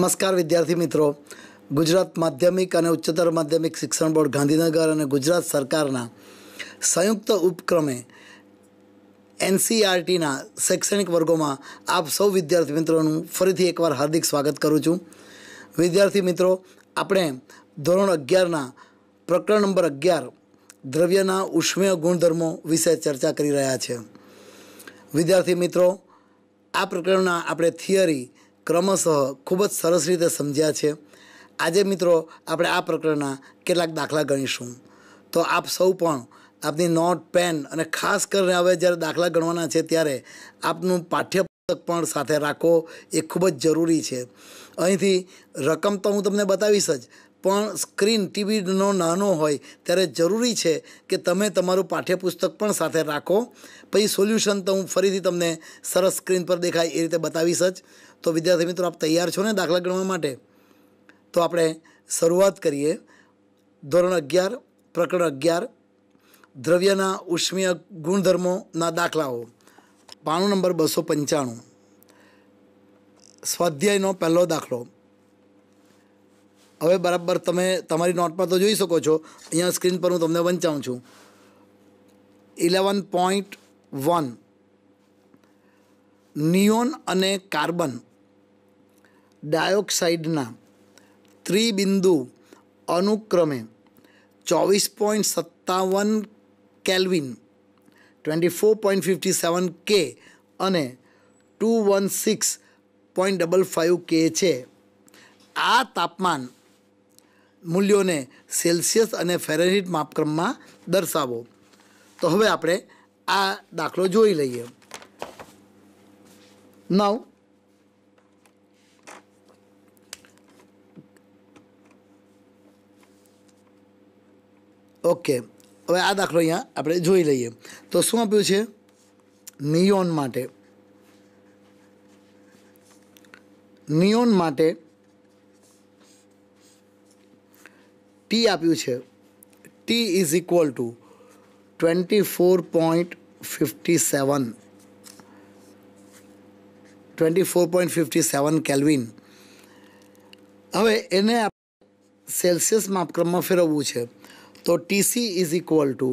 નમસ્કાર વિદ્યાર્થી મિત્રો ગુજરાત માધ્યમિક અને ઉચ્ચતર માધ્યમિક શિક્ષણ બોર્ડ ગાંધીનગર અને ગુજરાત સરકારના સંયુક્ત ઉપક્રમે એનસીઆરટીના શૈક્ષણિક વર્ગોમાં આપ સૌ વિદ્યાર્થી મિત્રોનું ફરીથી એકવાર હાર્દિક સ્વાગત કરું છું વિદ્યાર્થી મિત્રો આપણે ધોરણ અગિયારના પ્રકરણ નંબર અગિયાર દ્રવ્યના ઉષ્મીય ગુણધર્મો વિશે ચર્ચા કરી રહ્યા છે વિદ્યાર્થી મિત્રો આ પ્રકરણના આપણે થિયરી ક્રમશઃ ખૂબ જ સરસ રીતે સમજ્યા છે આજે મિત્રો આપણે આ પ્રકરણના કેટલાક દાખલા ગણીશું તો આપ સૌ પણ આપની નોટ પેન અને ખાસ કરીને હવે જ્યારે દાખલા ગણવાના છે ત્યારે આપનું પાઠ્યપુસ્તક પણ સાથે રાખો એ ખૂબ જ જરૂરી છે અહીંથી રકમ તો હું તમને બતાવીશ જ પણ સ્ક્રીન ટીવીનો નાનો હોય ત્યારે જરૂરી છે કે તમે તમારું પાઠ્યપુસ્તક પણ સાથે રાખો પછી સોલ્યુશન તો હું ફરીથી તમને સરસ સ્ક્રીન પર દેખાય એ રીતે બતાવીશ જ તો વિદ્યાર્થી મિત્રો આપ તૈયાર છો ને દાખલા ગણવા માટે તો આપણે શરૂઆત કરીએ ધોરણ અગિયાર પ્રકરણ અગિયાર દ્રવ્યના ઉષ્મીય ગુણધર્મોના દાખલાઓ પાણું નંબર બસો પંચાણું સ્વાધ્યાયનો પહેલો દાખલો હવે બરાબર તમે તમારી નોટમાં તો જોઈ શકો છો અહીંયા સ્ક્રીન પર હું તમને વંચાવું છું ઇલેવન પોઈન્ટ વન નિયોન અને કાર્બન ડાયોક્સાઇડના ત્રિબિંદુ અનુક્રમે ચોવીસ પોઈન્ટ સત્તાવન kelvin twenty four point fifty seven K અને two one six point double five K છે આ તાપમાન મૂલ્યોને સેલ્સિયસ અને ફેરેનહીટ માપક્રમમાં દર્શાવો તો હવે આપણે આ દાખલો જોઈ લઈએ નવ ઓકે હવે આ દાખલો અહીંયા આપણે જોઈ લઈએ તો શું આપ્યું છે નિયોન માટે નિયોન માટે ટી આપ્યું છે T is equal to twenty four point fifty seven twenty four point fifty seven kelvin હવે એને સેલ્સિયસ માપક્રમમાં ફેરવવું છે તો TC is equal to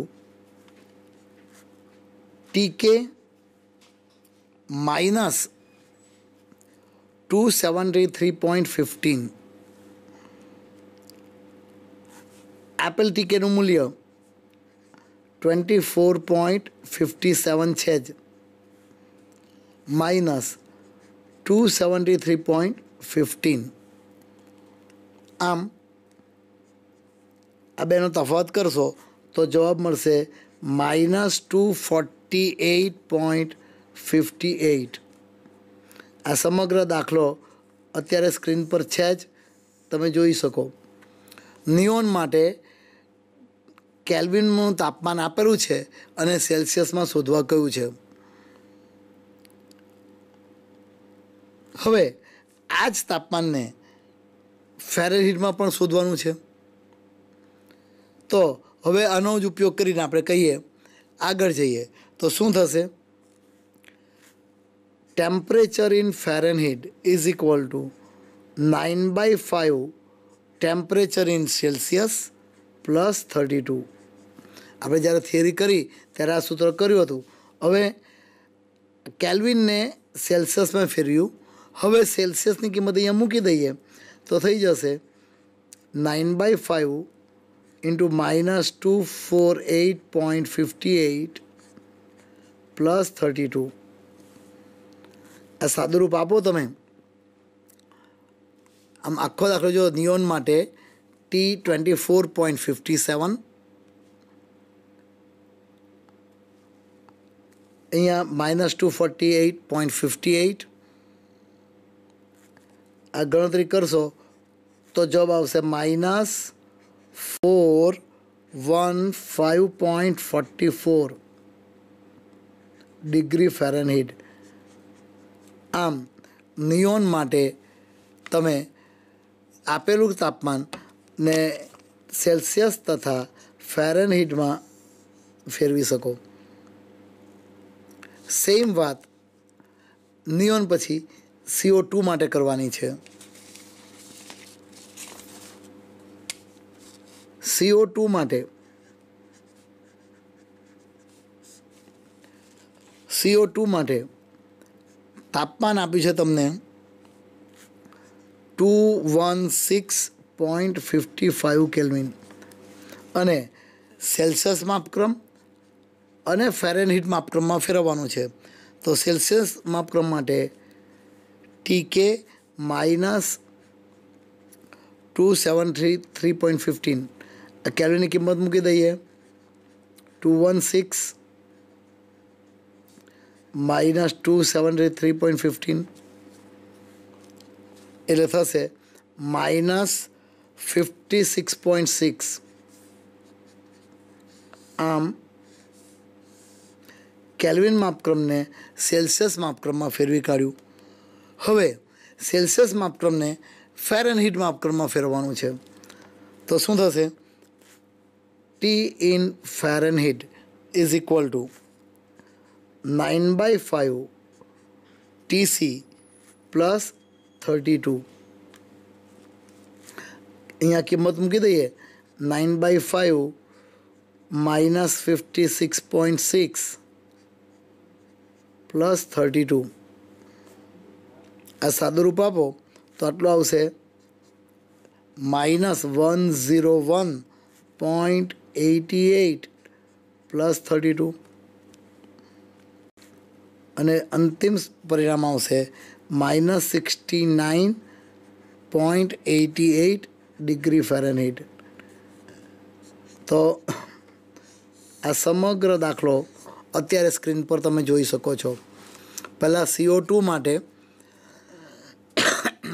TK minus two seventy three point fifteen એપલ ટીકેનું મૂલ્ય twenty four point fifty seven છે જ minus two seventy three point fifteen આમ આ બેનો તફાવત કરશો તો જવાબ મળશે minus two forty eight point fifty eight આ સમગ્ર દાખલો અત્યારે સ્ક્રીન પર છે જ તમે જોઈ શકો નિયોન માટે કેલ્વિનનું તાપમાન આપેલું છે અને સેલ્સિયસમાં શોધવા કહ્યું છે હવે આ જ તાપમાનને ફેરેહીટમાં પણ શોધવાનું છે તો હવે આનો જ ઉપયોગ કરીને આપણે કહીએ આગળ જઈએ તો શું થશે temperature in Fahrenheit is equal to nine by five temperature in Celsius plus thirty two આપણે જ્યારે થિયરી કરી ત્યારે આ સૂત્ર કર્યું હતું હવે કેલ્વિનને સેલ્સિયસમાં ફેર્યું હવે સેલ્સિયસની કિંમત અહીંયા મૂકી દઈએ તો થઈ જશે nine by five into minus 248.58 plus thirty two આ સાદુરૂપ આપો તમે આમ આખો દાખલો જો નિયોન માટે T twenty four point fifty seven અહીંયા minus two forty eight point fifty eight આ ગણતરી કરશો તો જવાબ આવશે minus four one five point forty four degree Fahrenheit આમ નિયોન માટે તમે આપેલું તાપમાન ને સેલ્સિયસ તથા ફેરનહીટમાં ફેરવી શકો સેમ વાત નિયોન પછી સીઓ ટુ માટે કરવાની છે સીઓ ટુ માટે સીઓ ટુ માટે તાપમાન આપ્યું છે તમને two one six point fifty five kelvin અને સેલ્સિયસ માપક્રમ અને ફેરેનહીટ માપક્રમમાં ફેરવવાનું છે તો સેલ્સિયસ માપક્રમ માટે TK minus two seven three three point fifteen આ કેરીની કિંમત મૂકી દઈએ two one six minus two seven three point fifteen એટલે થશે minus fifty six point six આમ કેલ્વિન માપક્રમને સેલ્સિયસ માપક્રમમાં ફેરવી કાઢ્યું હવે સેલ્સિયસ માપક્રમને ફેર એન્ડ હીટ માપક્રમમાં ફેરવવાનું છે તો શું થશે T in Fahrenheit is equal to 9 by 5 TC plus thirty two અહીંયા કિંમત મૂકી દઈએ nine by five minus fifty six point six plus thirty two આ સાદુરૂપ આપો તો આટલું આવશે minus one zero one point eighty eight plus thirty two અને અંતિમ પરિણામ આવશે minus sixty nine point eighty eight degree Fahrenheit તો આ સમગ્ર દાખલો અત્યારે સ્ક્રીન પર તમે જોઈ શકો છો પહેલાં સીઓ ટુ માટે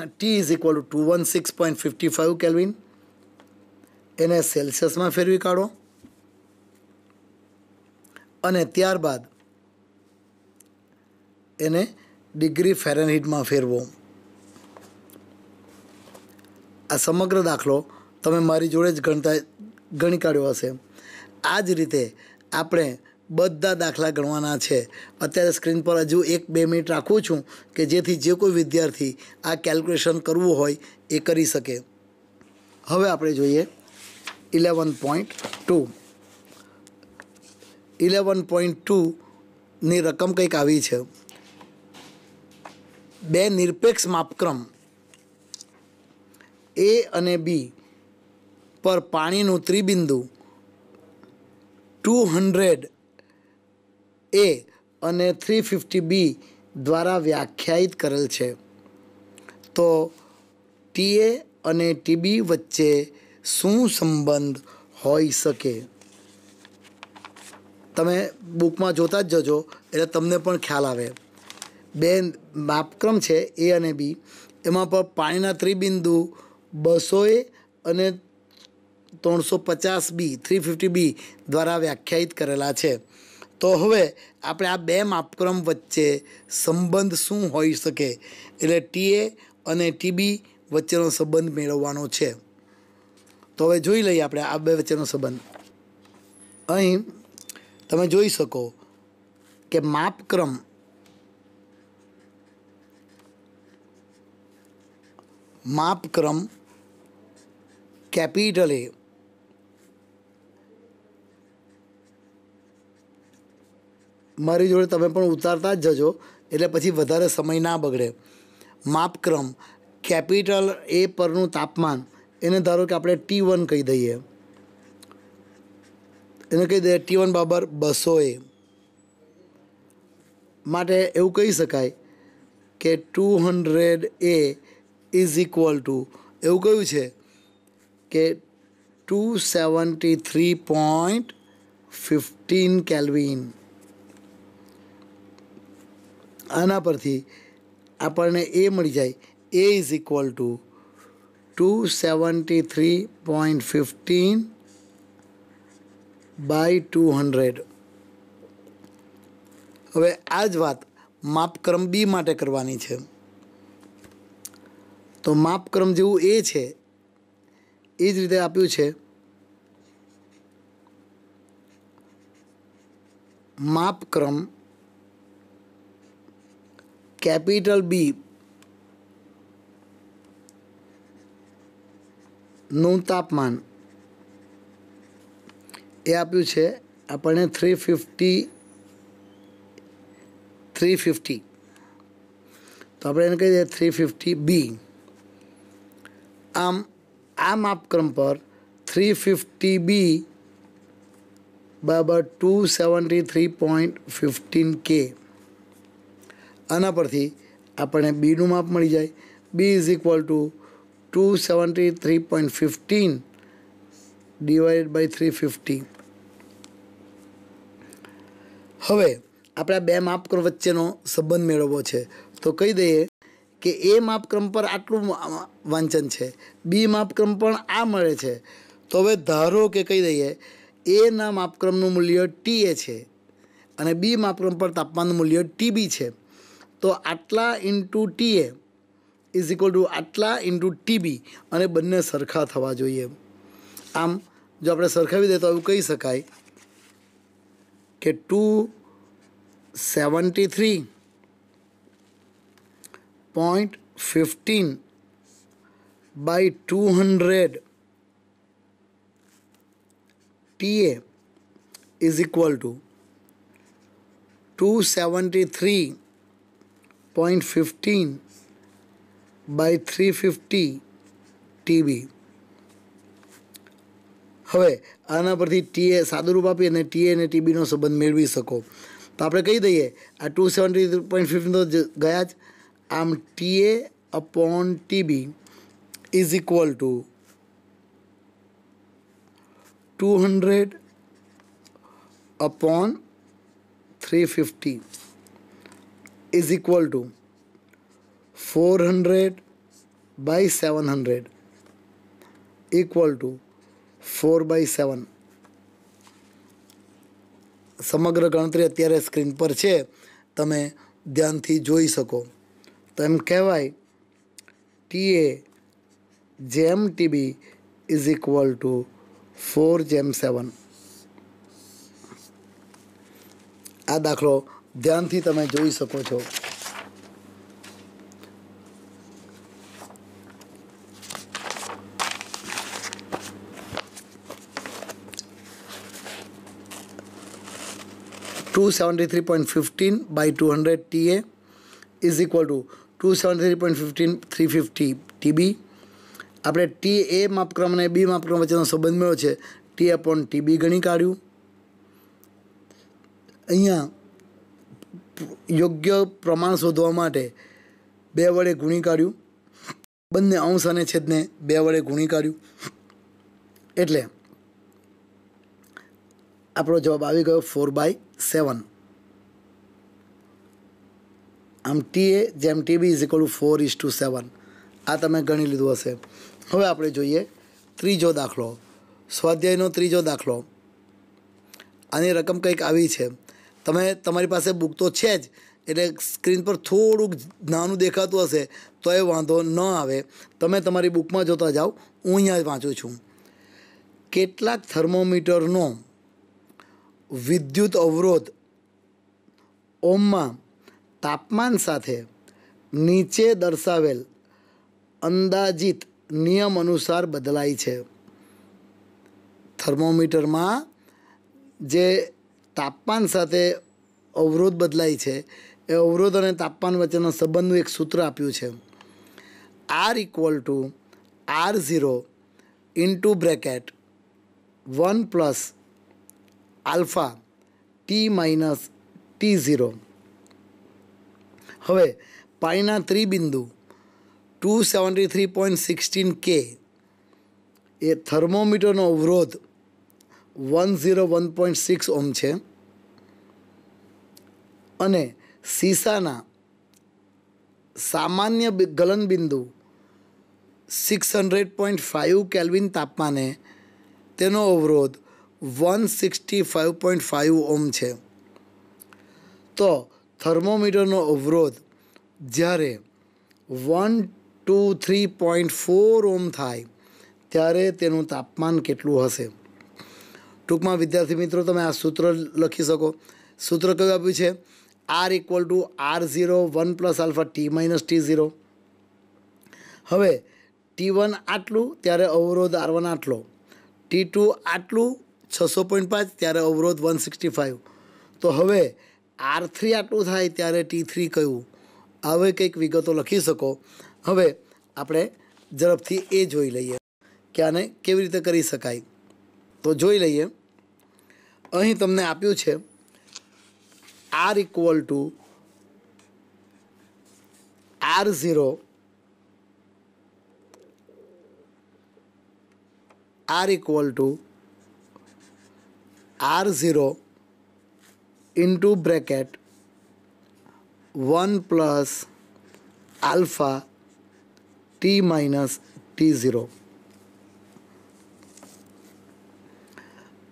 T is equal to one six point fifty five kelvin એને સેલ્સિયસમાં ફેરવી કાઢો અને ત્યારબાદ એને ડિગ્રી ફેરનહીટમાં ફેરવો આ સમગ્ર દાખલો તમે મારી જોડે જ ગણતા ગણી કાઢ્યો હશે આ જ રીતે આપણે બધા દાખલા ગણવાના છે અત્યારે સ્ક્રીન પર હજુ એક બે મિનિટ રાખું છું કે જેથી જે કોઈ વિદ્યાર્થી આ કેલ્ક્યુલેશન કરવું હોય એ કરી શકે હવે આપણે જોઈએ ઇલેવન 11.2 11.2 ની રકમ કંઈક આવી છે બે નિરપેક્ષ માપક્રમ એ અને બી પર પાણીનું ત્રિબિંદુ ટુ હંડ્રેડ એ અને થ્રી ફિફ્ટી બી દ્વારા વ્યાખ્યાયિત કરેલ છે તો ટીએ અને ટીબી વચ્ચે શું સંબંધ હોઈ શકે તમે બુકમાં જોતા જ જજો એટલે તમને પણ ખ્યાલ આવે બે માપક્રમ છે એ અને બી એમાં પણ પાણીના ત્રિબિંદુ બસોએ અને ત્રણસો પચાસ બી થ્રી ફિફ્ટી બી દ્વારા વ્યાખ્યાયિત કરેલા છે તો હવે આપણે આ બે માપક્રમ વચ્ચે સંબંધ શું હોઈ શકે એટલે ટીએ અને ટીબી વચ્ચેનો સંબંધ મેળવવાનો છે તો હવે જોઈ લઈએ આપણે આ બે વચ્ચેનો સંબંધ અહીં તમે જોઈ શકો કે માપક્રમ માપક્રમ કેપિટલ એ મારી જોડે તમે પણ ઉતારતા જ જજો એટલે પછી વધારે સમય ના બગડે માપક્રમ કેપિટલ એ પરનું તાપમાન એને ધારો કે આપણે ટી વન કહી દઈએ એને કહી દઈએ ટી વન બાબર બસોએ માટે એવું કહી શકાય કે two hundred A is equal to એવું કહ્યું છે કે two seventy three point fifteen kelvin આના પરથી આપણને એ મળી જાય A is equal to 273.15 by two hundred હવે આ જ વાત માપક્રમ બી માટે કરવાની છે તો માપક્રમ જેવું એ છે એ જ રીતે આપ્યું છે માપક્રમ કેપિટલ બી નું તાપમાન એ આપ્યું છે આપણને થ્રી ફિફ્ટી થ્રી ફિફ્ટી તો આપણે એને કહી દઈએ થ્રી ફિફ્ટી બી આમ આ માપક્રમ પર થ્રી ફિફ્ટી બી બરાબર two seventy three point fifteen K આના પરથી આપણને બીનું માપ મળી જાય B is equal to 273.15 divided by three fifty હવે આપણે બે માપક્રમ વચ્ચેનો સંબંધ મેળવવો છે તો કહી દઈએ કે એ માપક્રમ પર આટલું વાંચન છે બી માપક્રમ પણ આ મળે છે તો હવે ધારો કે કહી દઈએ એના માપક્રમનું મૂલ્ય ટી એ છે અને બી માપક્રમ પર તાપમાનનું મૂલ્ય ટી બી છે તો આટલા into T A is equal to આટલા ઇન્ટુ ટીબી અને બંને સરખા થવા જોઈએ આમ જો આપણે સરખાવી દઈએ તો એવું કહી શકાય કે two seventy three point fifteen by two hundred TA is equal to two seventy three point fifteen by three fifty TB હવે આના પરથી ટીએ સાદુરૂપ આપી અને ટીએ અને ટીબીનો સંબંધ મેળવી શકો તો આપણે કહી દઈએ આ ટુ સેવન્ટી પોઈન્ટ ફિફ્ટીન તો ગયા જ આમ TA upon TB is equal to two hundred upon three fifty is equal to four hundred by seven 700 equal to four by seven સમગ્ર ગણતરી અત્યારે સ્ક્રીન પર છે તમે ધ્યાનથી જોઈ શકો તો એમ કહેવાય ટી એ જેમ TB is equal to four જેમ સેવન આ દાખલો ધ્યાનથી તમે જોઈ શકો છો 273.15 by 200 TA is equal to 273.15 350 TB આપણે ટી એ માપક્રમ અને બી માપક્રમ વચ્ચેનો સંબંધ મળ્યો છે ટી અપોન ટીબી ગણી કાઢ્યું અહીંયા યોગ્ય પ્રમાણ શોધવા માટે બે વડે ગુણી કાઢ્યું બંને અંશ અને છેદને બે વડે ગુણી કાઢ્યું એટલે આપણો જવાબ આવી ગયો ફોર બાય સેવન આમ ટી એ જેમ T B is equal four is two seven આ તમે ગણી લીધું હશે હવે આપણે જોઈએ ત્રીજો દાખલો સ્વાધ્યાયનો ત્રીજો દાખલો આની રકમ કંઈક આવી છે તમે તમારી પાસે બુક તો છે જ એટલે સ્ક્રીન પર થોડુંક નાનું દેખાતું હશે તો એ વાંધો ન આવે તમે તમારી બુકમાં જોતા જાઓ હું અહીંયા જ વાંચું છું કેટલાક થર્મોમીટરનો વિદ્યુત અવરોધ ઓમમાં તાપમાન સાથે નીચે દર્શાવેલ અંદાજિત નિયમ અનુસાર બદલાય છે થર્મોમીટરમાં જે તાપમાન સાથે અવરોધ બદલાય છે એ અવરોધ અને તાપમાન વચ્ચેના સંબંધનું એક સૂત્ર આપ્યું છે R equal to R zero into bracket one plus alpha T minus T zero હવે પાણીના ત્રિબિંદુ two seventy three point sixteen K એ થર્મોમીટરનો અવરોધ one zero one point six ohm છે અને સીસાના સામાન્ય ગલનબિંદુ six hundred point five kelvin તાપમાને તેનો અવરોધ one sixty five point five ohm છે તો થર્મોમીટરનો અવરોધ જ્યારે one two three point four ohm થાય ત્યારે તેનું તાપમાન કેટલું હશે ટૂંકમાં વિદ્યાર્થી મિત્રો તમે આ સૂત્ર લખી શકો સૂત્ર કયું આપ્યું છે R equal to R zero one plus alpha T minus T zero હવે ટી વન આટલું ત્યારે અવરોધ આર વન આટલો ટી ટુ આટલું છસો પોઈન્ટ પાંચ ત્યારે અવરોધ વન સિક્સટી ફાઇવ તો હવે આર થ્રી આટલું થાય ત્યારે ટી થ્રી કયું હવે કંઈક વિગતો લખી શકો હવે આપણે ઝડપથી એ જોઈ લઈએ કે આને કેવી રીતે કરી શકાય તો જોઈ લઈએ અહીં તમને આપ્યું છે R equal to R zero R equal to R zero into bracket one plus alpha T minus T zero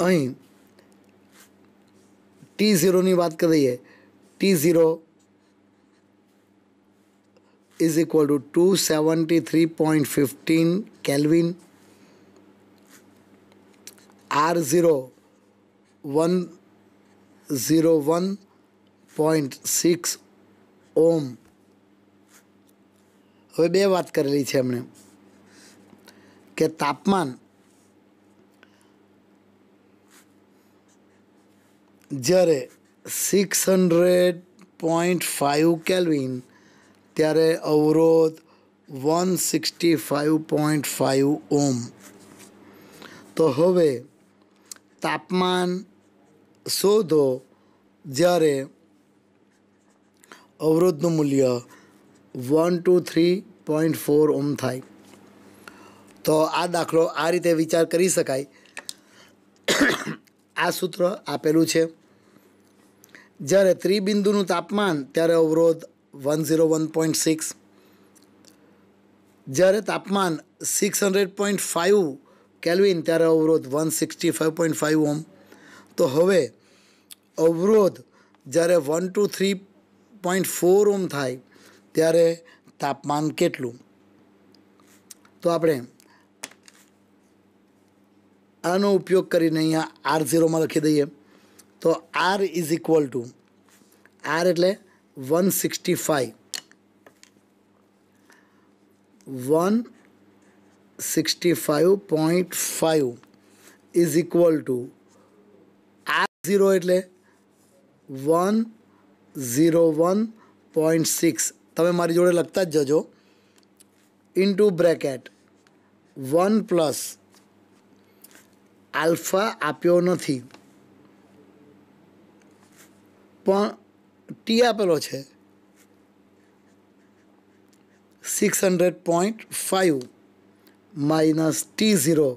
um T zero बात करिए T zero is equal to two seventy three point fifteen kelvin R zero one zero one point six ohm હવે બે વાત કરેલી છે એમણે કે તાપમાન જ્યારે six hundred point five kelvin ત્યારે અવરોધ one sixty five point five ohm તો હવે તાપમાન શોધો જ્યારે અવરોધનું મૂલ્ય one two three point four ohm થાય તો આ દાખલો આ રીતે વિચાર કરી શકાય આ સૂત્ર આપેલું છે જ્યારે ત્રિબિંદુનું તાપમાન ત્યારે અવરોધ one zero one point six જ્યારે તાપમાન six hundred point five kelvin ત્યારે અવરોધ one sixty five point five ohm તો હવે અવરોધ જ્યારે one two three point four ohm થાય ત્યારે તાપમાન કેટલું તો આપણે આનો ઉપયોગ કરીને અહીંયા આર ઝીરોમાં લખી દઈએ તો R is equal to R એટલે one sixty five one sixty five point five is equal to zero એટલે one zero one point six તમે મારી જોડે લખતા જ જજો into bracket one plus alpha આપ્યો નથી પણ ટી આપેલો છે six hundred point five minus T zero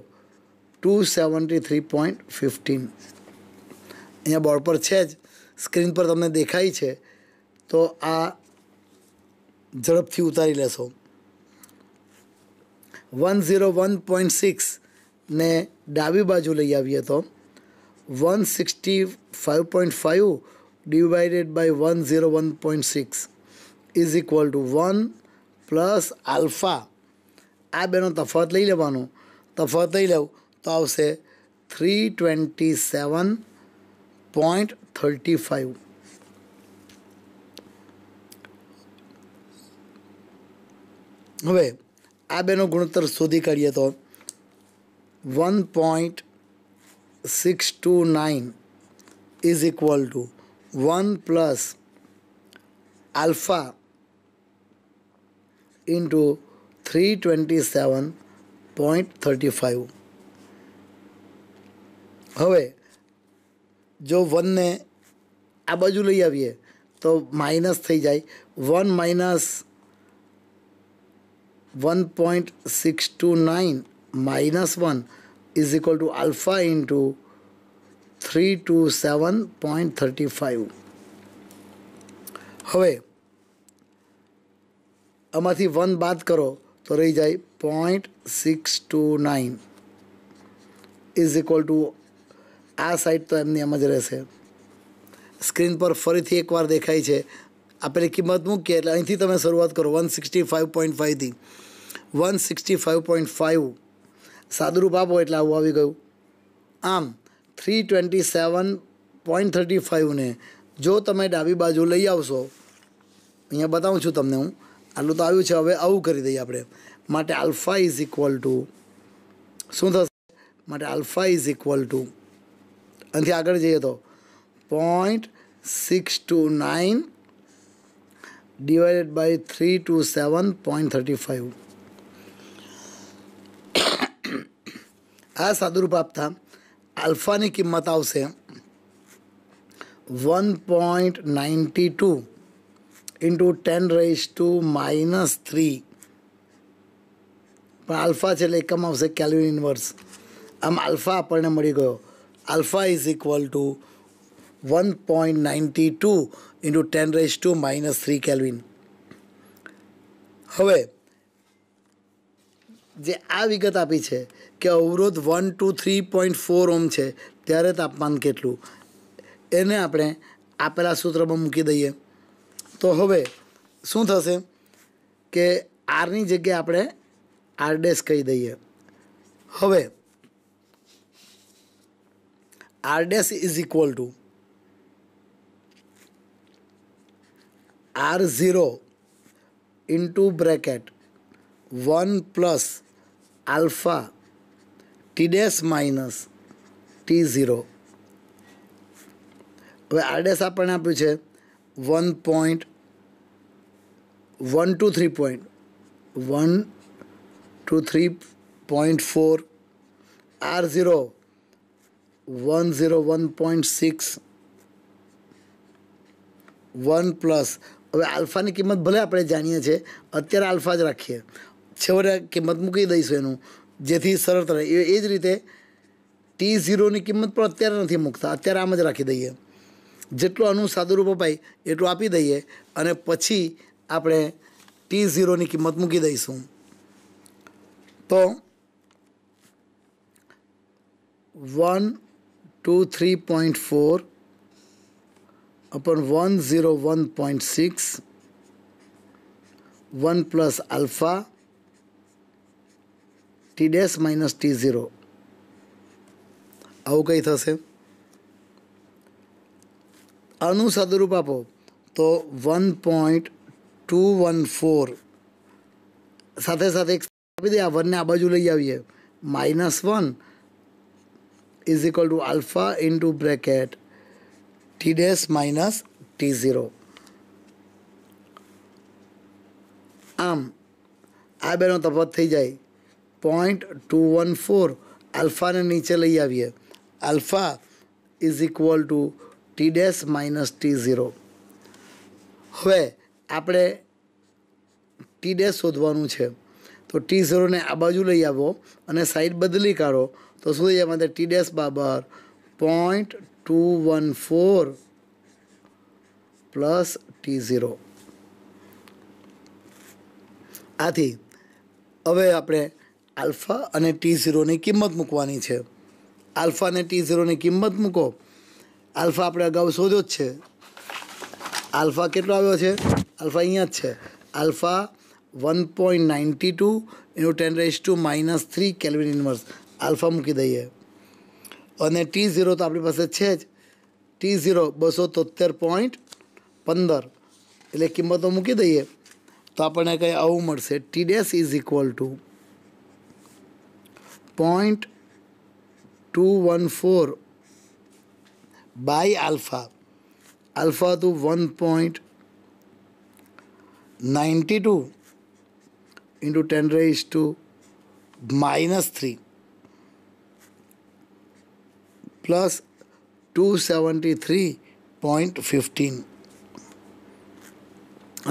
two seventy three point fifteen અહીંયા બોર્ડ પર છે જ સ્ક્રીન પર તમને દેખાય છે તો આ ઝડપથી ઉતારી લેશો one zero one point six ને ડાબી બાજુ લઈ આવીએ તો one sixty five point five divided by one zero one point six is equal to one plus alpha આ બેનો તફાવત લઈ લેવાનો તફાવત લઈ લઉં તો આવશે three twenty seven point thirty five હવે આ બેનો ગુણોત્તર શોધી કાઢીએ તો one point six two nine is equal to one plus alpha into three twenty seven point thirty five હવે જો વનને આ બાજુ લઈ આવીએ તો માઇનસ થઈ જાય one minus one point six two nine minus one is equal to alpha into three two seven point thirty five હવે આમાંથી વન બાદ કરો તો રહી જાય point six two nine is equal to આ સાઇટ તો એમની એમ જ રહેશે સ્ક્રીન પર ફરીથી એકવાર દેખાય છે આપેલી કિંમત મૂકીએ એટલે અહીંથી તમે શરૂઆત કરો વન સિક્સટી ફાઇવ પોઈન્ટ ફાઇવથી one sixty five point five સાદુરૂપ આપો એટલે આવું આવી ગયું આમ three twenty seven point thirty ફાઇવને જો તમે ડાબી બાજુ લઈ આવશો અહીંયા બતાવું છું તમને હું આટલું તો આવ્યું છે હવે આવું કરી દઈએ આપણે માટે આલ્ફા ઇઝ ઇક્વલ ટુ શું થશે માટે આલ્ફા ઇઝ ઇક્વલ ટુ અહીંથી આગળ જઈએ તો point six two nine divided by three two seven point thirty five આ સાદુરૂપ આપતા આલ્ફાની કિંમત આવશે one point ninety two into ten raise to minus three પણ આલ્ફા છે એટલે એકમ આવશે કેલ્વિન ઇન્વર્સ આમ આલ્ફા આપણને મળી ગયો alpha is equal to 1.92 into 10 raised to minus 3 kelvin હવે જે આ વિગત આપી છે કે અવરોધ one two three point four ohm છે ત્યારે તાપમાન કેટલું એને આપણે આપેલા સૂત્રમાં મૂકી દઈએ તો હવે શું થશે કે આરની જગ્યાએ આપણે આર ડેશ કહી દઈએ હવે r dash is equal to r0 into bracket 1 plus alpha t dash minus t0 હવે આર ડેશ આપણને આપ્યું છે one point one two three point one two three point four R zero one point six one plus હવે આલ્ફાની કિંમત ભલે આપણે જાણીએ છીએ અત્યારે આલ્ફા જ રાખીએ છેવટે કિંમત મૂકી દઈશું એનું જેથી સરળ રહે એ જ રીતે ટી ઝીરોની કિંમત પણ અત્યારે નથી મૂકતા અત્યારે આમ જ રાખી દઈએ જેટલું આનું સાદું રૂપ અપાય એટલું આપી દઈએ અને પછી આપણે ટી ઝીરોની કિંમત મૂકી દઈશું તો one to 3.4 upon 101.6 1 plus alpha t dash minus t 0 આવું કંઈ થશે આનું સદરૂપ આપો તો one point two one four સાથે સાથે એક આપી દઈએ આ વનને આ બાજુ લઈ આવીએ minus one is equal to alpha into bracket t dash minus t0 આમ આ બેનો તફાવત થઈ જાય પોઈન્ટ ટુ વન ફોર આલ્ફાને નીચે લઈ આવીએ alpha is equal to T dash minus T zero હવે આપણે ટી ડેસ શોધવાનું છે તો ટી ઝીરોને આ બાજુ લઈ આવો અને સાઈડ બદલી કાઢો তো শুধু আমাদের টি ড্যাশ বাবার point two one four plus T zero આથી હવે આપણે આલ્ફા અને ટી ઝીરોની કિંમત મૂકવાની છે આલ્ફા અને ટી ઝીરોની કિંમત મૂકો આલ્ફા આપણે અગાઉ શોધો જ છે આલ્ફા કેટલો આવ્યો છે આલ્ફા અહીંયા જ છે alpha one point ninety two એનું ten raise to minus three kelvin inverse alpha મૂકી દઈએ અને ટી ઝીરો તો આપણી પાસે છે જ ટી ઝીરો બસો તોતેર પોઈન્ટ પંદર એટલે કિંમતો મૂકી દઈએ તો આપણને કંઈ આવું મળશે T dash is equal to point two one four by alpha alpha હતું one point ninety two into ten raise to minus three plus 273.15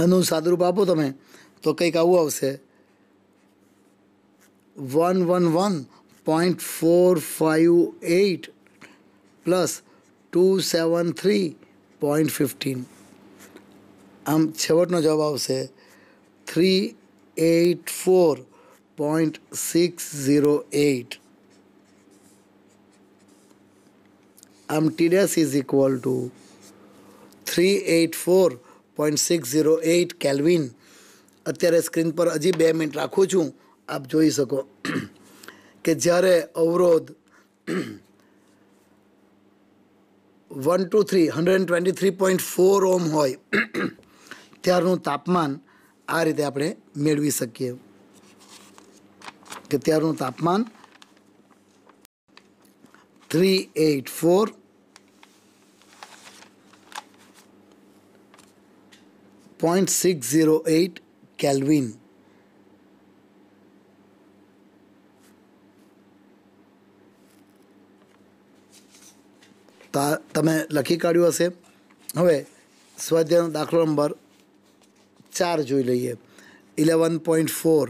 આનું સાદુરૂપ આપો તમે તો કંઈક આવું આવશે one one one point four five eight plus two seven three point fifteen આમ છેવટનો જવાબ આવશે three eight four point six zero eight mt dash is equal to 384.608 kelvin અત્યારે સ્ક્રીન પર હજી બે મિનિટ રાખું છું આપ જોઈ શકો કે જ્યારે અવરોધ one two three hundred twenty three point four ohm હોય ત્યારનું તાપમાન આ રીતે આપણે મેળવી શકીએ કે ત્યારનું તાપમાન 384 0.608 Kelvin. તમે લખી કાઢ્યું હશે હવે સ્વાધ્યાયનો દાખલો નંબર ચાર જોઈ લઈએ ઇલેવન પોઈન્ટ ફોર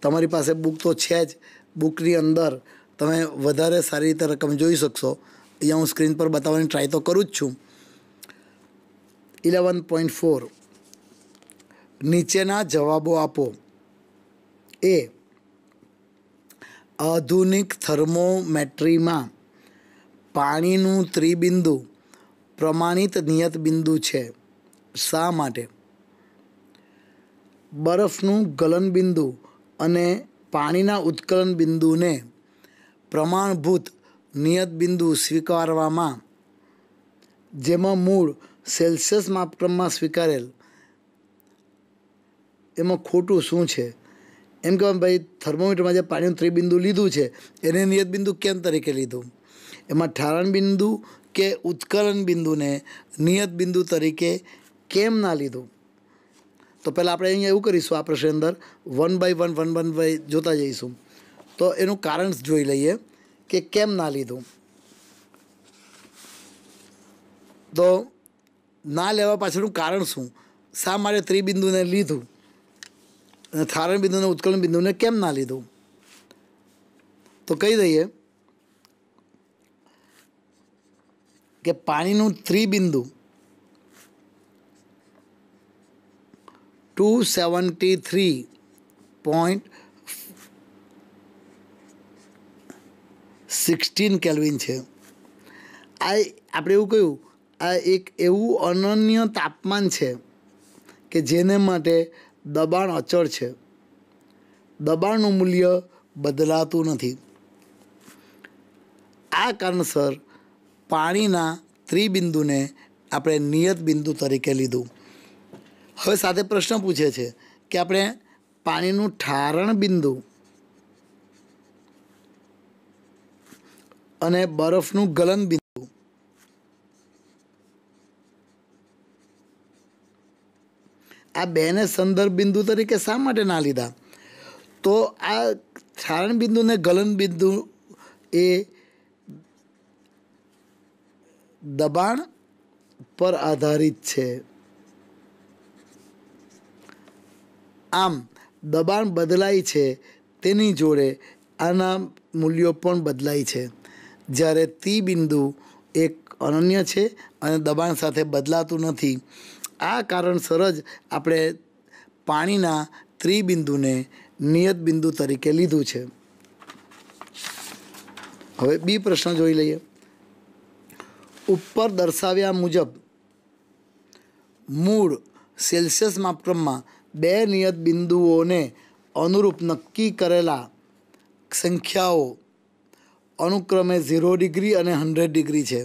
તમારી પાસે બુક તો છે જ બુકની અંદર તમે વધારે સારી રીતે રકમ જોઈ શકશો અહીંયા હું સ્ક્રીન પર બતાવવાની ટ્રાય તો કરું જ છું ઇલેવન પોઈન્ટ ફોર નીચેના જવાબો આપો એ આધુનિક થર્મોમેટ્રીમાં પાણીનું ત્રિબિંદુ પ્રમાણિત નિયત બિંદુ છે શા માટે બરફનું ગલન બિંદુ અને પાણીના ઉત્કલન બિંદુને પ્રમાણભૂત નિયત બિંદુ સ્વીકારવામાં જેમાં મૂળ સેલ્સિયસ માપક્રમમાં સ્વીકારેલ એમાં ખોટું શું છે એમ કે ભાઈ થર્મોમીટરમાં જે પાણીનું ત્રિબિંદુ લીધું છે એને નિયત બિંદુ કેમ તરીકે લીધું એમાં ઠારણ બિંદુ કે ઉત્કલન બિંદુને નિયત બિંદુ તરીકે કેમ ના લીધું તો પહેલાં આપણે અહીંયા એવું કરીશું આ પ્રશ્ન અંદર one by one one one by જોતા જઈશું તો એનું કારણ જોઈ લઈએ કે કેમ ના લીધું તો ના લેવા પાછળનું કારણ શું શા માટે ત્રિબિંદુને લીધું અને થારણ બિંદુને ઉત્કલન બિંદુને કેમ ના લીધું તો કહી દઈએ કે પાણીનું ત્રિબિંદુ two seventy three point sixteen kelvin છે આ આપણે એવું કહ્યું આ એક એવું અનન્ય તાપમાન છે કે જેને માટે દબાણ અચળ છે દબાણનું મૂલ્ય બદલાતું નથી આ કારણસર પાણીના ત્રિબિંદુને આપણે નિયત બિંદુ તરીકે લીધું હવે સાથે પ્રશ્ન પૂછે છે કે આપણે પાણીનું ઠારણ બિંદુ અને બરફનું ગલનબિંદુ આ બેને સંદર્ભ બિંદુ તરીકે શા માટે ના લીધા તો આ ક્ષારણ બિંદુને ગલન બિંદુ એ દબાણ પર આધારિત છે આમ દબાણ બદલાય છે તેની જોડે આના મૂલ્યો પણ બદલાય છે જ્યારે તી બિંદુ એક અનન્ય છે અને દબાણ સાથે બદલાતું નથી આ કારણસર જ આપણે પાણીના ત્રિબિંદુને નિયત બિંદુ તરીકે લીધું છે હવે બી પ્રશ્ન જોઈ લઈએ ઉપર દર્શાવ્યા મુજબ મૂળ સેલ્સિયસ માપક્રમમાં બે નિયત બિંદુઓને અનુરૂપ નક્કી કરેલા સંખ્યાઓ અનુક્રમે ઝીરો ડિગ્રી અને હંડ્રેડ ડિગ્રી છે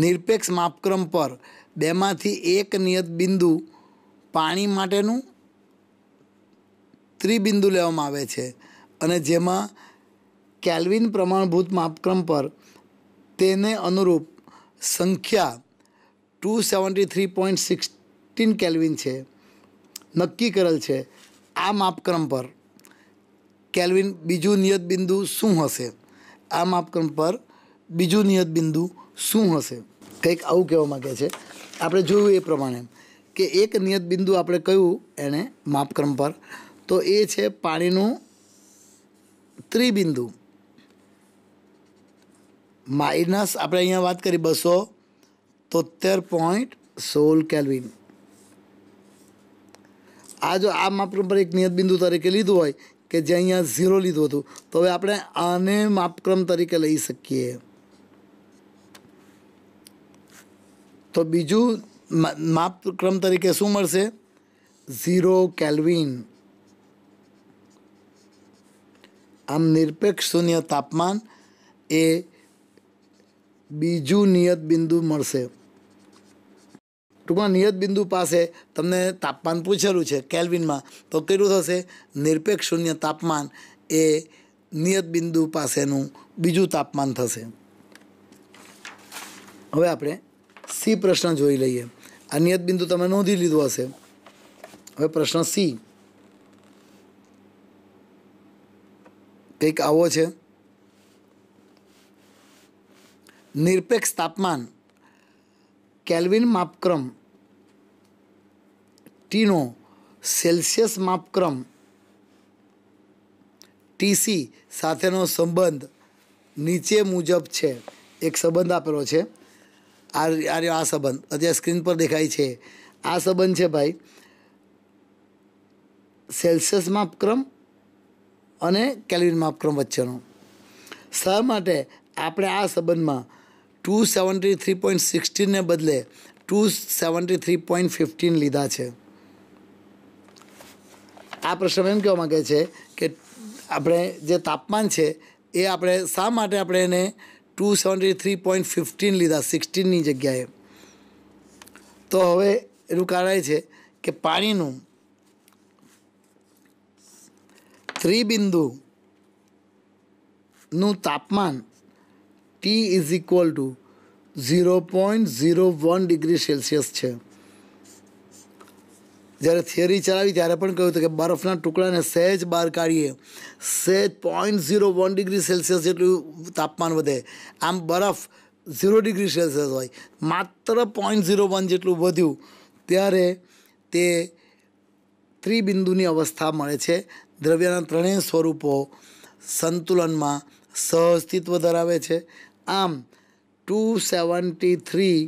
નિરપેક્ષ માપક્રમ પર બેમાંથી એક નિયત બિંદુ પાણી માટેનું ત્રિબિંદુ લેવામાં આવે છે અને જેમાં કેલ્વિન પ્રમાણભૂત માપક્રમ પર તેને અનુરૂપ સંખ્યા two seventy three point sixteen kelvin છે નક્કી કરેલ છે આ માપક્રમ પર કેલ્વિન બીજું નિયત બિંદુ શું હશે આ માપક્રમ પર બીજું નિયત બિંદુ શું હશે કંઈક આવું કહેવા માગે છે આપણે જોયું એ પ્રમાણે કે એક નિયત બિંદુ આપણે કહ્યું એને માપક્રમ પર તો એ છે પાણીનું ત્રિબિંદુ માઇનસ આપણે અહીંયા વાત કરી બસો તોતેર પોઈન્ટ સોળ કેલ્વિન આ જો આ માપક્રમ પર એક નિયત બિંદુ તરીકે લીધું હોય કે જે અહીંયા ઝીરો લીધું હતું તો હવે આપણે આને માપક્રમ તરીકે લઈ શકીએ તો બીજું માપક્રમ તરીકે શું મળશે ઝીરો કેલ્વિન આમ નિરપેક્ષ શૂન્ય તાપમાન એ બીજું નિયત બિંદુ મળશે ટૂંકમાં નિયત બિંદુ પાસે તમને તાપમાન પૂછેલું છે કેલ્વિનમાં તો કેટલું થશે નિરપેક્ષ શૂન્ય તાપમાન એ નિયત બિંદુ પાસેનું બીજું તાપમાન થશે હવે આપણે સી પ્રશ્ન જોઈ લઈએ આ નિયત બિંદુ તમે નોંધી લીધું હશે હવે પ્રશ્ન સી કંઈક આવો છે નિરપેક્ષ તાપમાન કેલ્વિન માપક્રમ ટીનો સેલ્સિયસ માપક્રમ ટીસી સાથેનો સંબંધ નીચે મુજબ છે એક સંબંધ આપેલો છે આ આ સંબંધ અત્યારે સ્ક્રીન પર દેખાય છે આ સંબંધ છે ભાઈ સેલ્સિયસ માપક્રમ અને કેલ્વિન માપક્રમ વચ્ચેનો શા માટે આપણે આ સંબંધમાં ટુ સેવન્ટી થ્રી પોઈન્ટ સિક્સટીનને બદલે two seventy three point fifteen લીધા છે આ પ્રશ્ન એમ કહેવા માગે છે કે આપણે જે તાપમાન છે એ આપણે શા માટે આપણે એને two seventy three point fifteen લીધા સિક્સટીનની જગ્યાએ તો હવે એનું કારણ એ છે કે પાણીનું ત્રિબિંદુનું તાપમાન T is equal to zero point zero one degree Celsius છે જ્યારે થિયરી ચલાવી ત્યારે પણ કહ્યું હતું કે બરફના ટુકડાને સહેજ બહાર કાઢીએ સહેજ point zero one degree Celsius જેટલું તાપમાન વધે આમ બરફ ઝીરો ડિગ્રી સેલ્સિયસ હોય માત્ર પોઈન્ટ ઝીરો વન જેટલું વધ્યું ત્યારે તે ત્રિબિંદુની અવસ્થા મળે છે દ્રવ્યના ત્રણેય સ્વરૂપો સંતુલનમાં સહ અસ્તિત્વ ધરાવે છે આમ two seventy three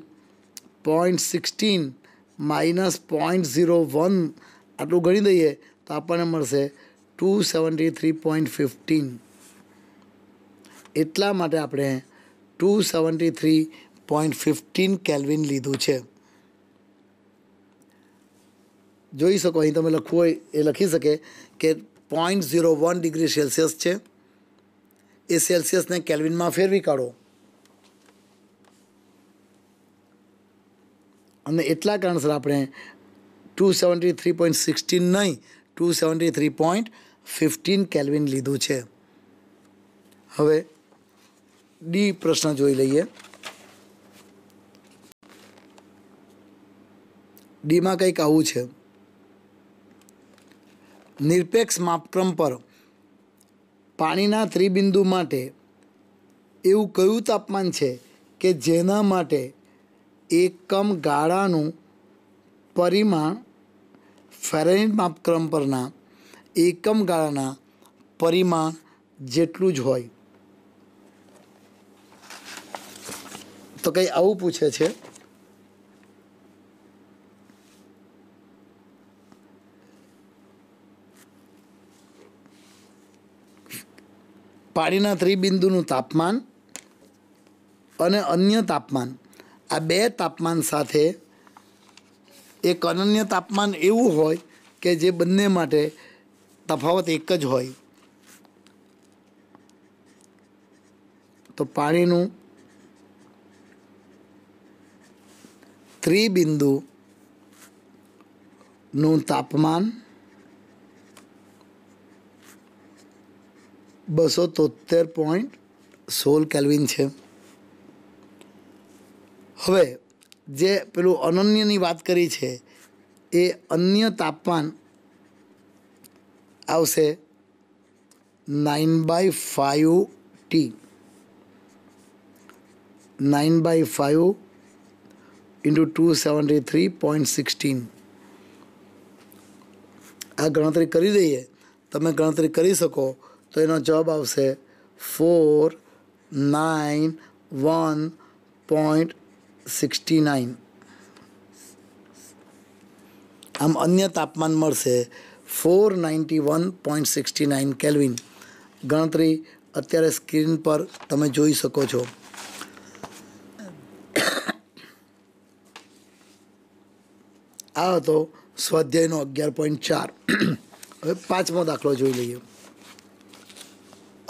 point sixteen minus point zero one આટલું ગણી દઈએ તો આપણને મળશે two seventy three point fifteen એટલા માટે આપણે two seventy three point fifteen kelvin લીધું છે જોઈ શકો અહીં તમે લખવું હોય એ લખી શકે કે point zero one degree Celsius છે એ સેલ્સિયસને કેલ્વિનમાં ફેરવી કાઢો અને એટલા કારણસર આપણે two seventy three point sixteen નહીં two seventy three point fifteen kelvin લીધું છે હવે ડી પ્રશ્ન જોઈ લઈએ ડીમાં કંઈક આવું છે નિરપેક્ષ માપક્રમ પર પાણીના ત્રિબિંદુ માટે એવું કયું તાપમાન છે કે જેના માટે એકમ ગાળાનું પરિમાણ ફેરેનહીટ માપક્રમ પરના એકમ ગાળાના પરિમાણ જેટલું જ હોય તો કંઈ આવું પૂછે છે પાણીના ત્રિબિંદુનું તાપમાન અને અન્ય તાપમાન આ બે તાપમાન સાથે એક અનન્ય તાપમાન એવું હોય કે જે બંને માટે તફાવત એક જ હોય તો પાણીનું ત્રિબિંદુનું તાપમાન બસો તોતેર પોઈન્ટ સોળ કેલ્વિન છે હવે જે પેલું અનન્યની વાત કરી છે એ અન્ય તાપમાન આવશે nine by five T nine by five into two seventy three point sixteen આ ગણતરી કરી દઈએ તમે ગણતરી કરી શકો તો એનો જવાબ આવશે four nine one point sixty આમ અન્ય તાપમાન મળશે four ninety one point sixty nine kelvin ગણતરી અત્યારે સ્ક્રીન પર તમે જોઈ શકો છો આ હતો સ્વાધ્યાયનો અગિયાર પોઈન્ટ ચાર હવે પાંચમો દાખલો જોઈ લઈએ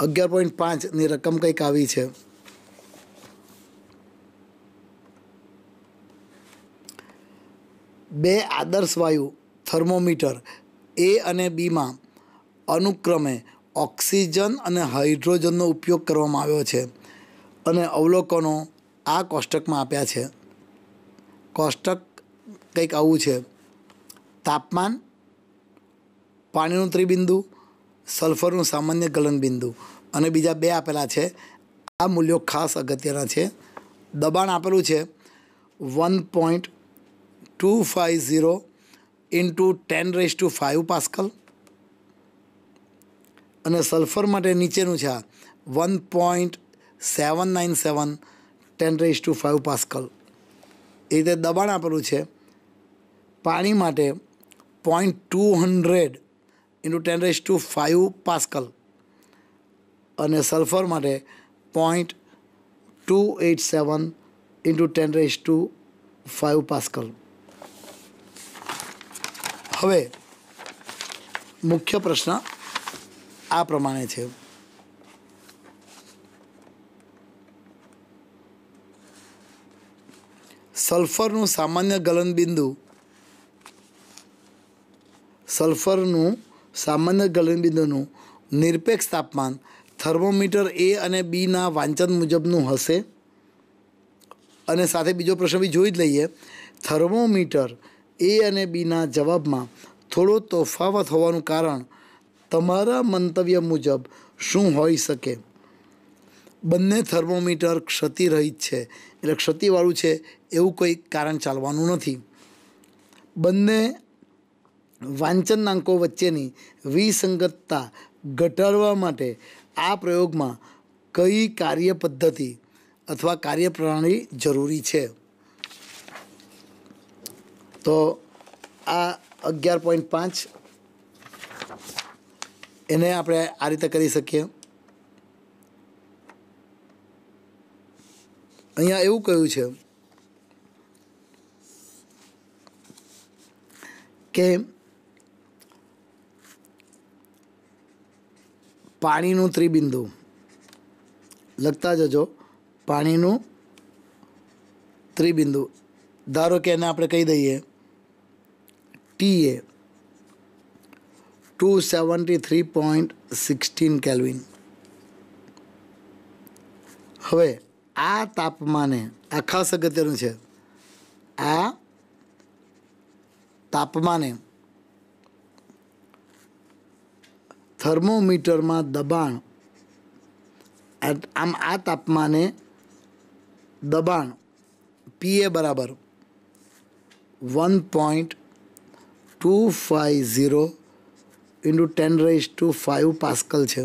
અગિયાર પોઈન્ટ પાંચની રકમ કંઈક આવી છે બે આદર્શ વાયુ થર્મોમીટર એ અને બીમાં અનુક્રમે ઓક્સિજન અને હાઇડ્રોજનનો ઉપયોગ કરવામાં આવ્યો છે અને અવલોકનો આ કોષ્ટકમાં આપ્યા છે કોષ્ટક કંઈક આવું છે તાપમાન પાણીનું ત્રિબિંદુ સલ્ફરનું સામાન્ય ગલન બિંદુ અને બીજા બે આપેલા છે આ મૂલ્યો ખાસ અગત્યના છે દબાણ આપેલું છે one point two five zero into ten raise to five pascal અને સલ્ફર માટે નીચેનું છે આ one point seven nine seven ten raise to five pascal એ રીતે દબાણ આપેલું છે પાણી માટે point two hundred into ten raise to five pascal અને સલ્ફર માટે point two eight seven into ten raise to five pascal હવે મુખ્ય પ્રશ્ન આ પ્રમાણે છે સલ્ફરનું સામાન્ય ગલનબિંદુ સલ્ફરનું સામાન્ય ગલનબિંદુનું નિરપેક્ષ તાપમાન થર્મોમીટર એ અને બીના વાંચન મુજબનું હશે અને સાથે બીજો પ્રશ્ન બી જોઈ જ લઈએ થર્મોમીટર એ અને બીના જવાબમાં થોડો તફાવત હોવાનું કારણ તમારા મંતવ્ય મુજબ શું હોઈ શકે બંને થર્મોમીટર ક્ષતિરહિત છે એટલે ક્ષતિવાળું છે એવું કોઈ કારણ ચાલવાનું નથી બંને વાંચનાંકો વચ્ચેની વિસંગતતા ઘટાડવા માટે આ પ્રયોગમાં કઈ કાર્ય પદ્ધતિ અથવા કાર્યપ્રણાલી જરૂરી છે તો આ અગિયાર પોઈન્ટ પાંચ એને આપણે આ રીતે કરી શકીએ અહીંયા એવું કહ્યું છે કે પાણીનું ત્રિબિંદુ લખતા જજો પાણીનું ત્રિબિંદુ ધારો કે એને આપણે કહી દઈએ T A two seventy three point sixteen kelvin હવે આ તાપમાને આ ખાસ અગત્યનું છે આ તાપમાને થર્મોમીટરમાં દબાણ આમ આ તાપમાને દબાણ પીએ બરાબર one point two five zero into ten raise to five pascal છે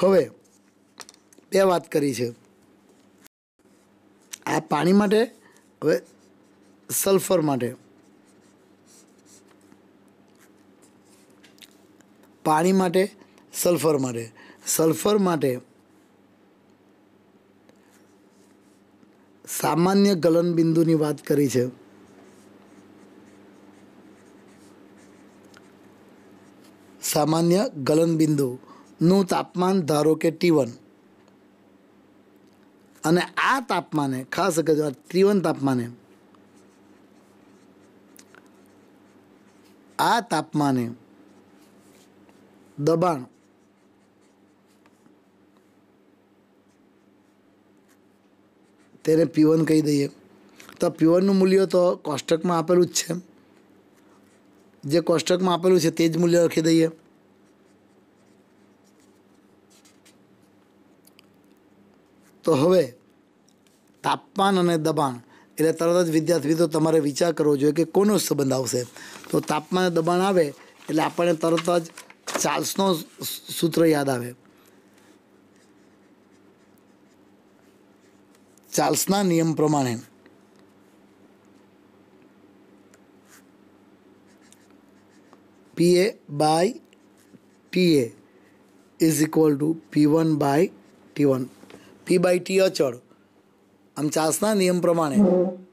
હવે બે વાત કરી છે આ પાણી માટે હવે સલ્ફર માટે પાણી માટે સલ્ફર માટે સલ્ફર માટે સામાન્ય ગલનબિંદુની વાત કરી છે સામાન્ય ગલનબિંદુનું તાપમાન ધારો કે ટી વન અને આ તાપમાને ખાસ આ ત્રિવન તાપમાને આ તાપમાને દબાણ તેને પીવન કહી દઈએ તો પીવનનું મૂલ્ય તો કોષ્ટકમાં આપેલું જ છે જે કોષ્ટકમાં આપેલું છે તે જ મૂલ્ય લખી દઈએ તો હવે તાપમાન અને દબાણ એટલે તરત જ વિદ્યાર્થીઓ તમારે વિચાર કરવો જોઈએ કે કોનો સંબંધ આવશે તો તાપમાન દબાણ આવે એટલે આપણને તરત જ ચાર્લ્સનો સૂત્ર યાદ આવે ચાર્લ્સના નિયમ પ્રમાણે P A by T A is equal to P one by T one P by T અચળ આમ ચાસના નિયમ પ્રમાણે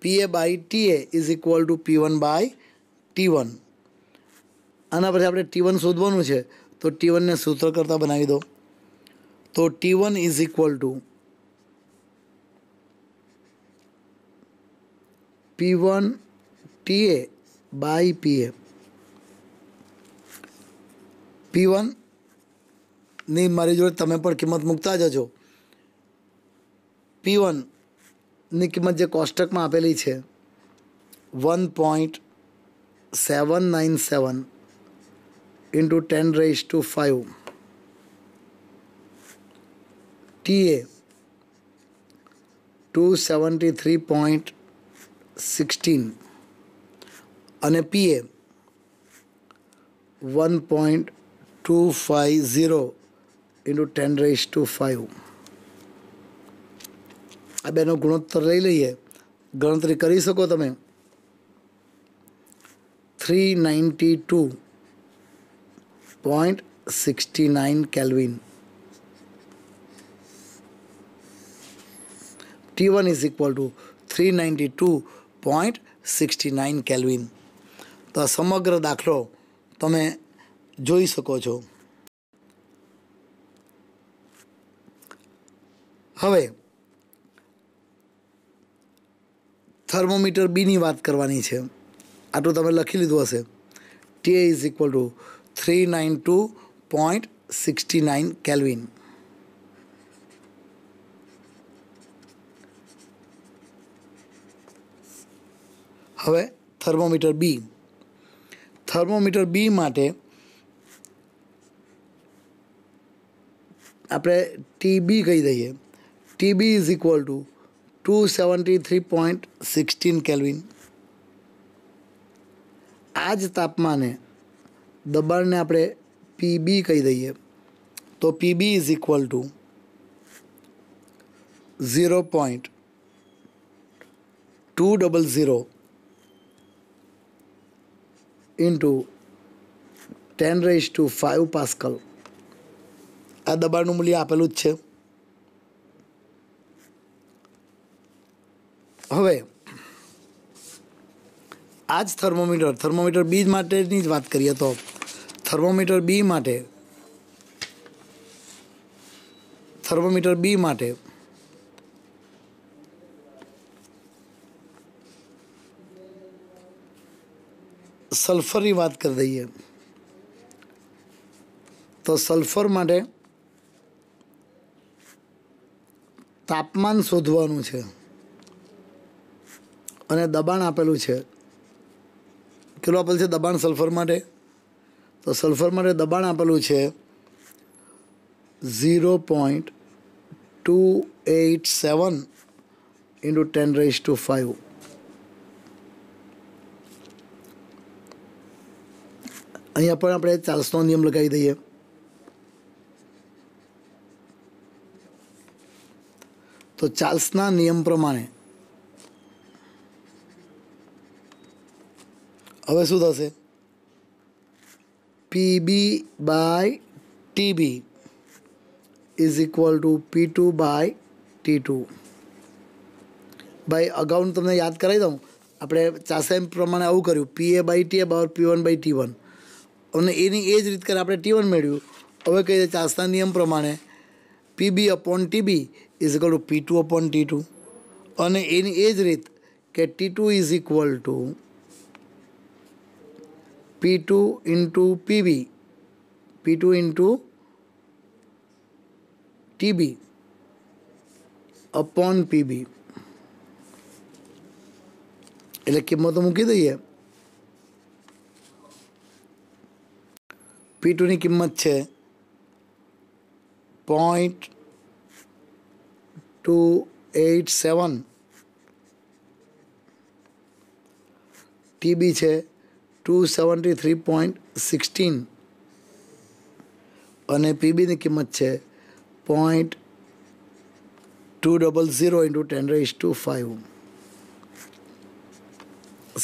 P A by T A is equal to P one by T one આના પછી આપણે ટી વન શોધવાનું છે તો ટી વનને સૂત્ર કરતાં બનાવી દો તો T one is equal to P one T A by P A P વનની મારી જોડે તમે પણ કિંમત મૂકતા જજો પી વનની કિંમત જે કોષ્ટકમાં આપેલી છે one point seven nine seven into ten raise to five T A two seventy three point sixteen અને P A one point two five zero into ten raise to five આ બેનો ગુણોત્તર લઈ લઈએ ગણતરી કરી શકો તમે three ninety two point sixty nine kelvin T one is equal to three ninety two point sixty nine kelvin તો આ સમગ્ર દાખલો તમે જોઈ શકો છો હવે થર્મોમીટર બીની વાત કરવાની છે આટલું તમે લખી લીધું હશે T is equal to three nine two point sixty nine kelvin હવે થર્મોમીટર બી થર્મોમીટર બી માટે આપણે ટી બી કહી દઈએ T B is equal to 273.16 kelvin આ જ તાપમાને દબાણને આપણે પીબી કહી દઈએ તો P B is equal to zero point two double zero into ten raise to five pascal આ દબાણનું મૂલ્ય આપેલું જ છે હવે આ જ થર્મોમીટર થર્મોમીટર બી માટેની જ વાત કરીએ તો થર્મોમીટર બી માટે થર્મોમીટર બી માટે સલ્ફરની વાત કરી દઈએ તો સલ્ફર માટે તાપમાન શોધવાનું છે અને દબાણ આપેલું છે કેટલું આપેલું છે દબાણ સલ્ફર માટે તો સલ્ફર માટે દબાણ આપેલું છે zero point two eight seven into ten raise to five અહીંયા પણ આપણે ચાર્લ્સનો નિયમ લગાવી દઈએ તો ચાલ્સના નિયમ પ્રમાણે હવે શું થશે P B by T B is equal to P two by T two ભાઈ અગાઉનું તમને યાદ કરાવી દઉં આપણે ચાસેમ પ્રમાણે આવું કર્યું P A by T A બાવર P one by T one અને એની એ જ રીત કરે આપણે ટી વન મેળવ્યું હવે કહી રીતે ચાસના નિયમ પ્રમાણે P B upon TB is equal to P two upon T two અને એની એ જ રીત કે T two is equal to P two into P V P two into T B upon P B એટલે કિંમતો મૂકી દઈએ પી ટુની કિંમત છે point two eight seven T B છે ટુ થ્રી સિક્સટીન અને પીબીની કિંમત છે point two double zero into ten raise to five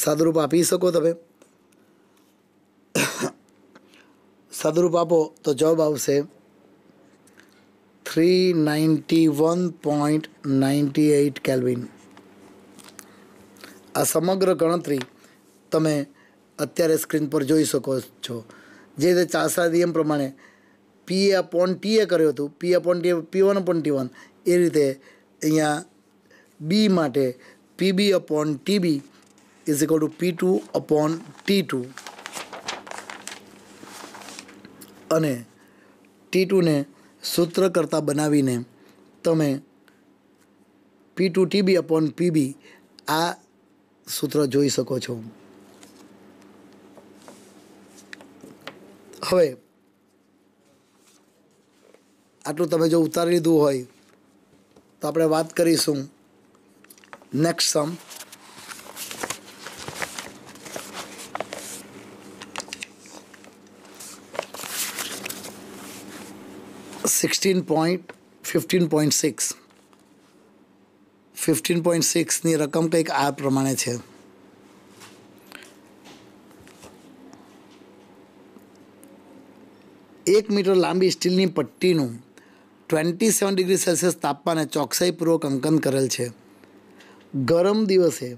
સાદુરૂપ આપી શકો તમે સાદુરૂપ આપો તો જવાબ આવશે three ninety one point ninety eight kelvin આ સમગ્ર ગણતરી તમે અત્યારે સ્ક્રીન પર જોઈ શકો છો જે રીતે ચાસા એમ પ્રમાણે પી એ અપોન એ કર્યું હતું P upon T P one upon T one એ રીતે અહીંયા બી માટે P B upon TB is equal to P two upon T two અને ટી ટુને સૂત્ર કરતાં બનાવીને તમે P two T B upon P B આ સૂત્ર જોઈ શકો છો હવે આટલું તમે જો ઉતારી લીધું હોય તો આપણે વાત કરીશું next sum sixteen point fifteen point six fifteen point સિક્સની રકમ કંઈક આ પ્રમાણે છે એક મીટર લાંબી સ્ટીલની પટ્ટીનું ટ્વેન્ટી સેવન ડિગ્રી સેલ્સિયસ તાપમાને ચોકસાઈપૂર્વક અંકન કરેલ છે ગરમ દિવસે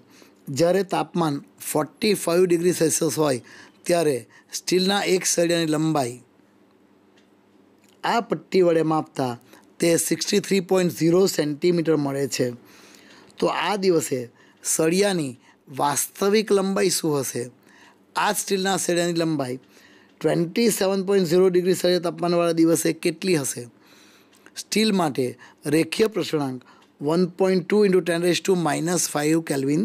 જ્યારે તાપમાન ફોર્ટી ફાઇવ ડિગ્રી સેલ્સિયસ હોય ત્યારે સ્ટીલના એક સળિયાની લંબાઈ આ પટ્ટી વડે માપતા તે sixty three point zero centimetre મળે છે તો આ દિવસે સળિયાની વાસ્તવિક લંબાઈ શું હશે આ સ્ટીલના સળિયાની લંબાઈ twenty seven point zero degree સાથે તાપમાનવાળા દિવસે કેટલી હશે સ્ટીલ માટે રેખીય પ્રસરણાંક one point two into ten raise to minus five kelvin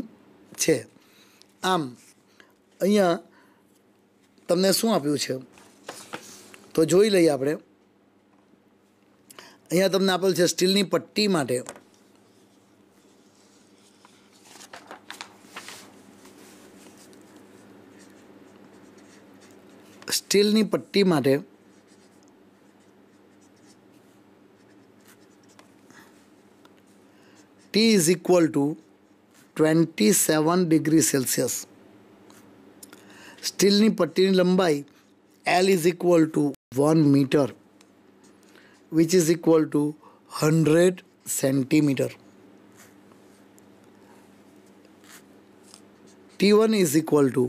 છે આમ અહીંયા તમને શું આપ્યું છે તો જોઈ લઈએ આપણે અહીંયા તમને આપેલ છે સ્ટીલની પટ્ટી માટે સ્ટીલની પટ્ટી માટે T is equal to twenty seven degree Celsius સ્ટીલની પટ્ટીની લંબાઈ L is equal to one metre which is equal to hundred centimetre T one is equal to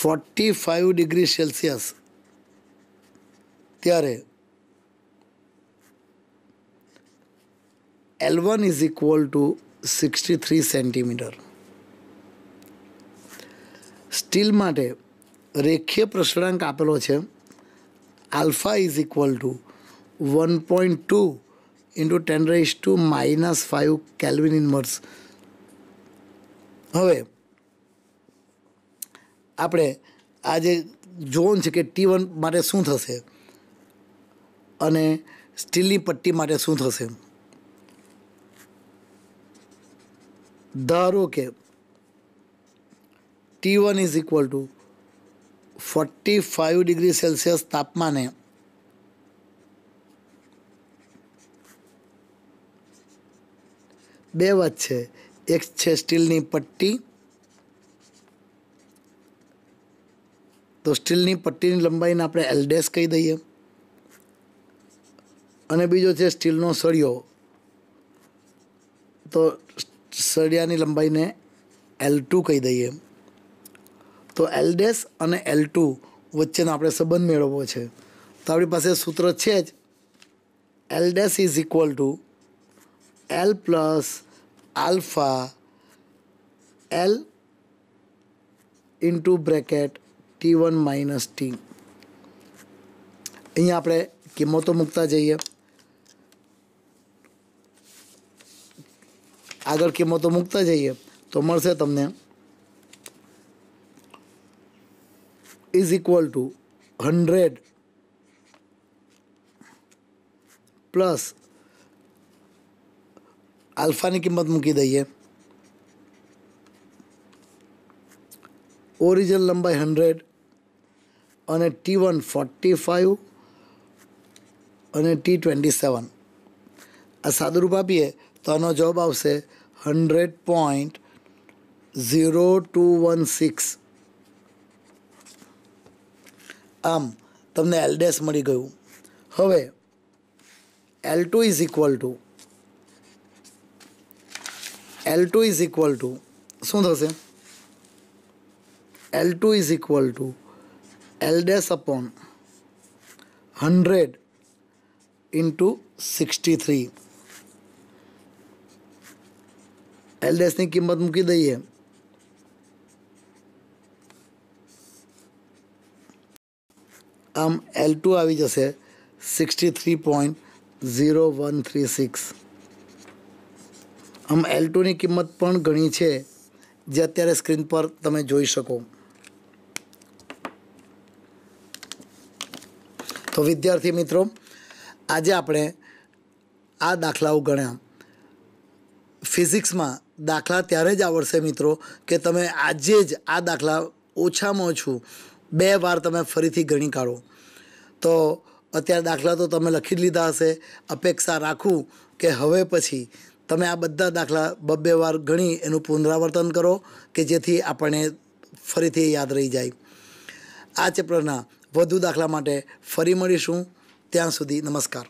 forty five degree Celsius ત્યારે L one is equal to sixty three centimetre steel માટે રેખીય પ્રસરણાંક આપેલો છે alpha is equal to one point two into ten raise to minus five kelvin inverse હવે આપણે આજે John છે કે ટી વન માટે શું થશે અને સ્ટીલની પટ્ટી માટે શું થશે ધારો કે T one is equal to forty five degree Celsius તાપમાને બે છે એક છે સ્ટીલની પટ્ટી તો સ્ટીલની પટ્ટીની લંબાઈને આપણે એલડેસ કહી દઈએ અને બીજો છે સ્ટીલનો સળિયો તો સળિયાની લંબાઈને એલ ટુ કહી દઈએ તો એલડેસ અને એલ ટુ વચ્ચેનો આપણે સંબંધ મેળવવો છે તો આપણી પાસે સૂત્ર છે જ L dash is equal to L plus alpha L into bracket T one minus T અહીંયા આપણે કિંમતો મૂકતા જઈએ આગળ કિંમતો મૂકતા જઈએ તો મળશે તમને is equal to hundred plus આલ્ફાની કિંમત મૂકી દઈએ ઓરિજિનલ લંબાઈ હંડ્રેડ અને ટી વન ફોર્ટી ફાઇવ અને ટી ટ્વેન્ટી સેવન આ સાદુરૂપ આપીએ તો આનો જવાબ આવશે hundred point zero two one six આમ તમને એલડેસ મળી ગયું હવે L two is equal to L two is equal to શું થશે L two is equal to L dash upon hundred into sixty three એલડેસની કિંમત મૂકી દઈએ આમ એલ ટુ આવી જશે sixty three point zero one three six આમ એલ ટુની કિંમત પણ ઘણી છે જે અત્યારે સ્ક્રીન પર તમે જોઈ શકો તો વિદ્યાર્થી મિત્રો આજે આપણે આ દાખલાઓ ગણ્યા ફિઝિક્સમાં દાખલા ત્યારે જ આવડશે મિત્રો કે તમે આજે જ આ દાખલા ઓછામાં ઓછું બે વાર તમે ફરીથી ગણી કાઢો તો અત્યારે દાખલા તો તમે લખી જ લીધા હશે અપેક્ષા રાખું કે હવે પછી તમે આ બધા દાખલા બબ્બે વાર ગણી એનું પુનરાવર્તન કરો કે જેથી આપણને ફરીથી યાદ રહી જાય આ ચેપ્ટરના વધુ દાખલા માટે ફરી મળીશું ત્યાં સુધી નમસ્કાર